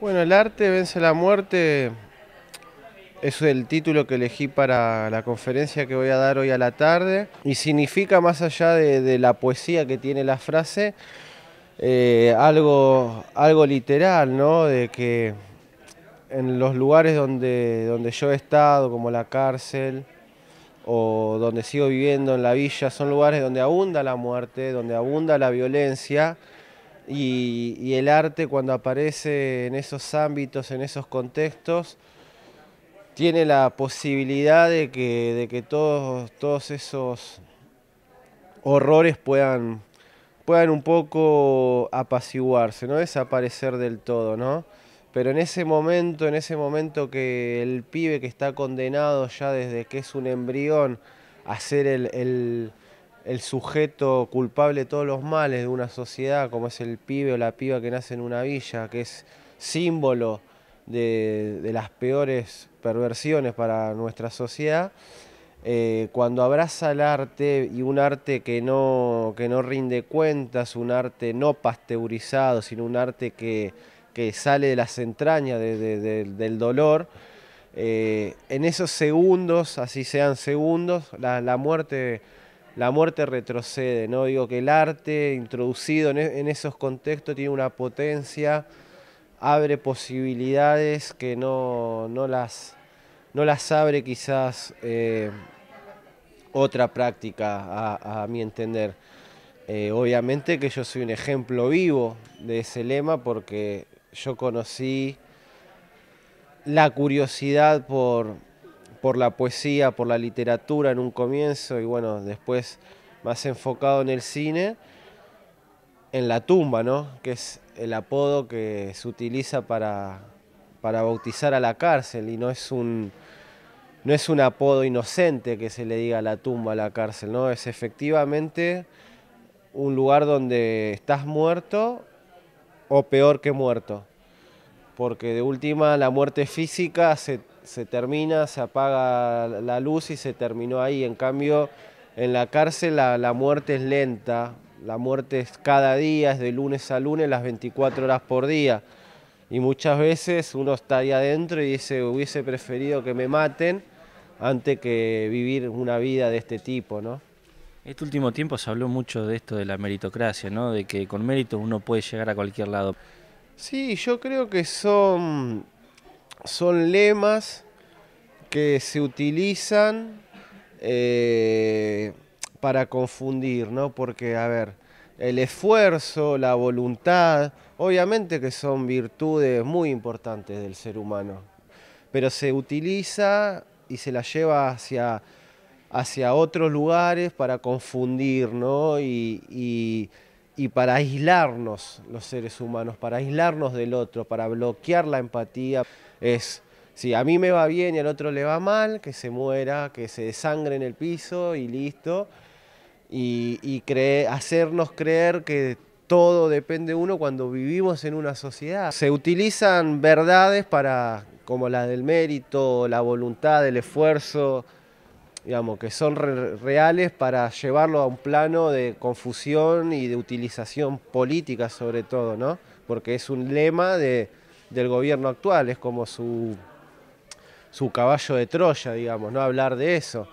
Bueno, el arte vence la muerte es el título que elegí para la conferencia que voy a dar hoy a la tarde y significa más allá de, la poesía que tiene la frase eh, algo, algo literal, ¿no? De que en los lugares donde, donde yo he estado, como la cárcel o donde sigo viviendo en la villa, son lugares donde abunda la muerte, donde abunda la violencia y, el arte cuando aparece en esos ámbitos, en esos contextos, tiene la posibilidad de que, de que todos, todos esos horrores puedan, puedan un poco apaciguarse, no desaparecer del todo, ¿no? Pero en ese momento, en ese momento que el pibe que está condenado ya desde que es un embrión a ser el el sujeto culpable de todos los males de una sociedad, como es el pibe o la piba que nace en una villa, que es símbolo de, las peores perversiones para nuestra sociedad, eh, cuando abraza el arte y un arte que no, que no rinde cuentas, un arte no pasteurizado, sino un arte que, sale de las entrañas del dolor, eh, en esos segundos, así sean segundos, la muerte la muerte retrocede, ¿no? Digo que el arte introducido e, en, esos contextos tiene una potencia, abre posibilidades que no, no las, no las abre quizás eh, otra práctica, a, mi entender. Eh, obviamente que yo soy un ejemplo vivo de ese lema porque yo conocí la curiosidad por, por la poesía, por la literatura en un comienzo y bueno, después más enfocado en el cine, en la tumba, ¿no? Que es el apodo que se utiliza para, para bautizar a la cárcel y no es un no es un apodo inocente que se le diga a la tumba a la cárcel, ¿no? Es efectivamente un lugar donde estás muerto o peor que muerto. Porque de última la muerte física se se termina, se apaga la luz y se terminó ahí. En cambio, en la cárcel la, muerte es lenta, la muerte es cada día, es de lunes a lunes, las 24 horas por día. Y muchas veces uno está ahí adentro y dice, hubiese preferido que me maten antes que vivir una vida de este tipo, ¿no? Este último tiempo se habló mucho de esto de la meritocracia, ¿no? De que con mérito uno puede llegar a cualquier lado. Sí, yo creo que son son lemas que se utilizan eh, para confundir, ¿no? Porque, a ver, el esfuerzo, la voluntad, obviamente que son virtudes muy importantes del ser humano, pero se utiliza y se la lleva hacia, hacia otros lugares para confundir, ¿no? Y, y para aislarnos los seres humanos, para aislarnos del otro, para bloquear la empatía. Es, si a mí me va bien y al otro le va mal, que se muera, que se desangre en el piso y listo. Y, y hacernos creer que todo depende de uno cuando vivimos en una sociedad. Se utilizan verdades para, como la del mérito, la voluntad, el esfuerzo, digamos, que son reales para llevarlo a un plano de confusión y de utilización política sobre todo, ¿no? Porque es un lema de, del gobierno actual, es como su, su caballo de Troya, digamos, no hablar de eso.